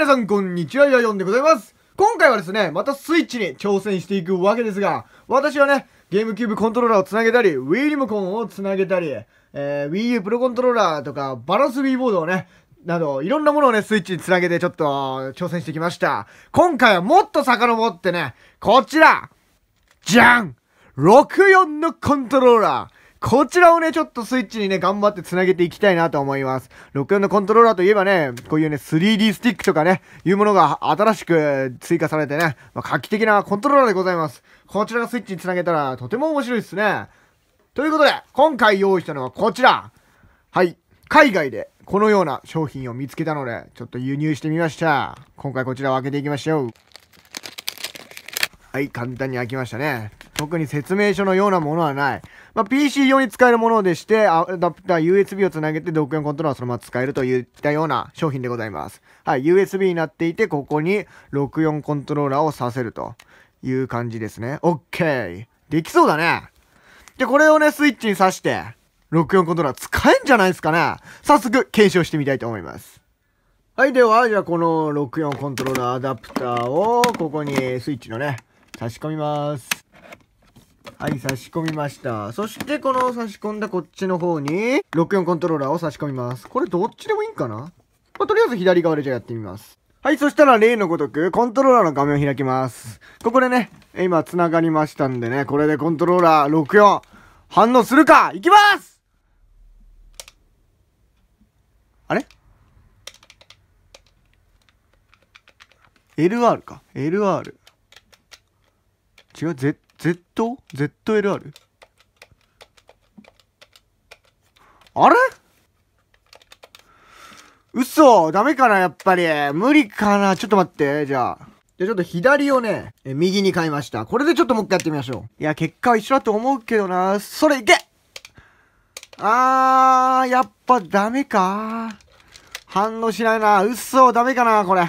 皆さんこんにちは、やよんでございます。今回はですね、またスイッチに挑戦していくわけですが、私はね、ゲームキューブコントローラーをつなげたり、Wii リモコンをつなげたり、えー、Wii U プロコントローラーとか、バランス Wii ボードをね、など、いろんなものをね、スイッチにつなげてちょっと挑戦してきました。今回はもっと遡ってね、こちらじゃん !64 のコントローラーこちらをね、ちょっとスイッチにね、頑張って繋げていきたいなと思います。64のコントローラーといえばね、こういうね、3D スティックとかね、いうものが新しく追加されてね、まあ、画期的なコントローラーでございます。こちらがスイッチに繋げたら、とても面白いですね。ということで、今回用意したのはこちら。はい。海外でこのような商品を見つけたので、ちょっと輸入してみました。今回こちらを開けていきましょう。はい、簡単に開きましたね。特に説明書のようなものはない。まあ、PC 用に使えるものでして、アダプター、USB をつなげて独4コントローラーをそのまま使えるといったような商品でございます。はい、USB になっていて、ここに64コントローラーをさせるという感じですね。OK! できそうだね。で、これをね、スイッチに挿して、64コントローラー使えんじゃないですかね。早速、検証してみたいと思います。はい、では、じゃあこの64コントローラーアダプターを、ここにスイッチのね、差し込みますはい差し込みましたそしてこの差し込んだこっちの方に64コントローラーを差し込みますこれどっちでもいいんかな、まあ、とりあえず左側でじゃあやってみますはい、そしたら例のごとく、コントローラーの画面を開きます。ここでね、今繋がりましたんでね、これでコントローラー64、反応するかいきますあれ ?LR か。LR。違う Z z l r あれ嘘ダメかなやっぱり。無理かなちょっと待って、じゃあ。じゃちょっと左をね、え右に変えました。これでちょっともう一回やってみましょう。いや、結果は一緒だと思うけどな。それいけあー、やっぱダメか。反応しないな。嘘ダメかなこれ。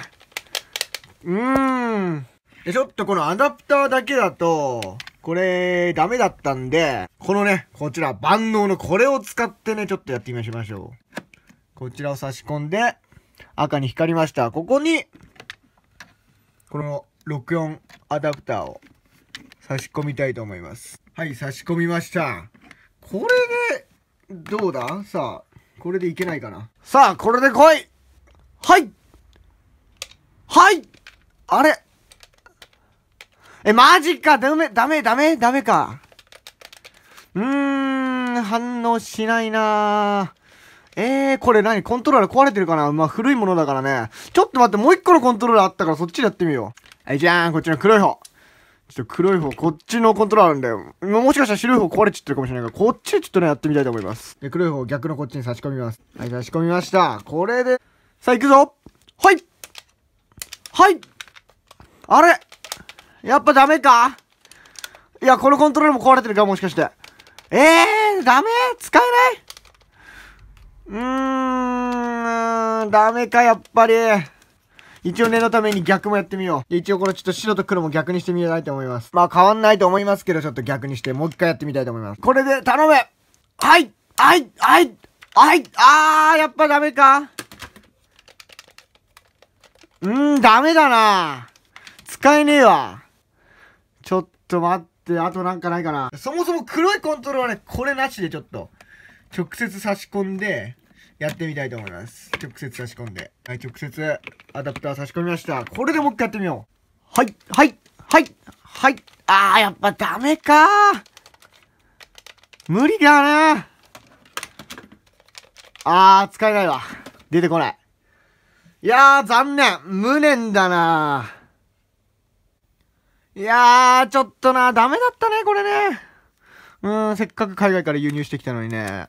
うーん。で、ちょっとこのアダプターだけだと、これ、ダメだったんで、このね、こちら、万能のこれを使ってね、ちょっとやってみましょう。こちらを差し込んで、赤に光りました。ここに、この64アダプターを差し込みたいと思います。はい、差し込みました。これで、どうださあ、これでいけないかな。さあ、これで来いはいはいあれえ、マジかダメ、ダメ、ダメ、ダメか。うーん、反応しないなえー、これ何コントローラー壊れてるかなまあ、古いものだからね。ちょっと待って、もう一個のコントローラーあったからそっちでやってみよう。はい、じゃーん、こっちの黒い方。ちょっと黒い方、こっちのコントローラーなんだよ。もしかしたら白い方壊れちゃってるかもしれないから、こっちでちょっとね、やってみたいと思います。で、黒い方逆のこっちに差し込みます。はい、差し込みました。これで、さあ行くぞはいはいあれやっぱダメかいや、このコントロールも壊れてるか、もしかして。ええー、ダメ使えないうーん、ダメか、やっぱり。一応念のために逆もやってみよう。一応これちょっと白と黒も逆にしてみたいと思います。まあ変わんないと思いますけど、ちょっと逆にして、もう一回やってみたいと思います。これで、頼むはいはいはいはいあー、やっぱダメかうーん、ダメだな使えねえわ。ちょっと待って、あとなんかないかな。そもそも黒いコントローラーね、これなしでちょっと、直接差し込んで、やってみたいと思います。直接差し込んで。はい、直接アダプター差し込みました。これでもう一回やってみよう。はい、はい、はい、はい。あー、やっぱダメか無理だなあー、使えないわ。出てこない。いやー、残念。無念だないやー、ちょっとな、ダメだったね、これね。うーん、せっかく海外から輸入してきたのにね。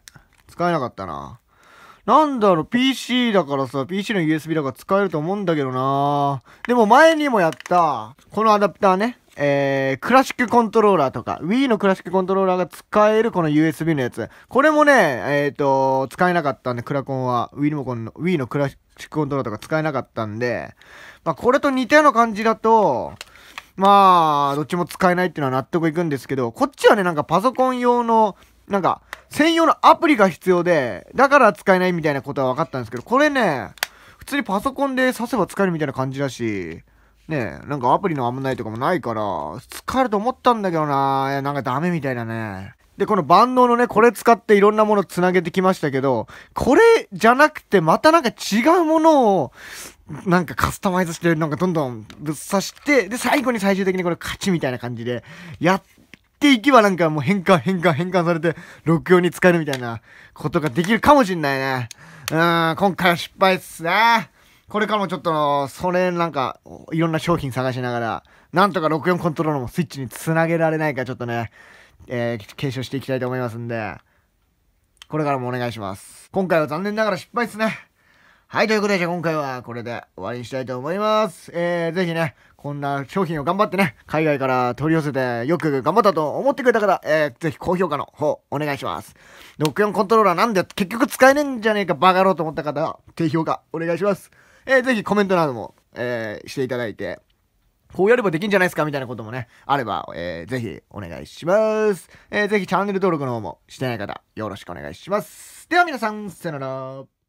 使えなかったな。なんだろう、PC だからさ、PC の USB だから使えると思うんだけどなでも前にもやった、このアダプターね。えー、クラシックコントローラーとか、Wii のクラシックコントローラーが使えるこの USB のやつ。これもね、えっ、ー、と、使えなかったんで、クラコンは。Wii リモコンの、Wii のクラシックコントローラーとか使えなかったんで、まあ、これと似たような感じだと、まあ、どっちも使えないっていうのは納得いくんですけど、こっちはね、なんかパソコン用の、なんか、専用のアプリが必要で、だから使えないみたいなことは分かったんですけど、これね、普通にパソコンで刺せば使えるみたいな感じだし、ねなんかアプリの危ないとかもないから、使えると思ったんだけどななんかダメみたいだね。で、この万能のね、これ使っていろんなものつなげてきましたけど、これじゃなくて、またなんか違うものを、なんかカスタマイズして、なんかどんどんぶっ刺して、で、最後に最終的にこれ勝ちみたいな感じで、やっていけばなんかもう変換変換変換されて、録音に使えるみたいなことができるかもしんないね。うん、今回は失敗っすね。これからもちょっと、それなんか、いろんな商品探しながら、なんとか64コントロールもスイッチにつなげられないかちょっとね、えー、継承していきたいと思いますんで、これからもお願いします。今回は残念ながら失敗ですね。はい、ということで、じゃあ今回はこれで終わりにしたいと思います。えー、ぜひね、こんな商品を頑張ってね、海外から取り寄せてよく頑張ったと思ってくれた方、えー、ぜひ高評価の方お願いします。64コントローラーなんで結局使えねえんじゃねえかバカろうと思った方は低評価お願いします。えー、ぜひコメントなども、えー、していただいて、こうやればできんじゃないですかみたいなこともね、あれば、えー、ぜひお願いします。えー、ぜひチャンネル登録の方もしてない方、よろしくお願いします。では皆さん、さよなら。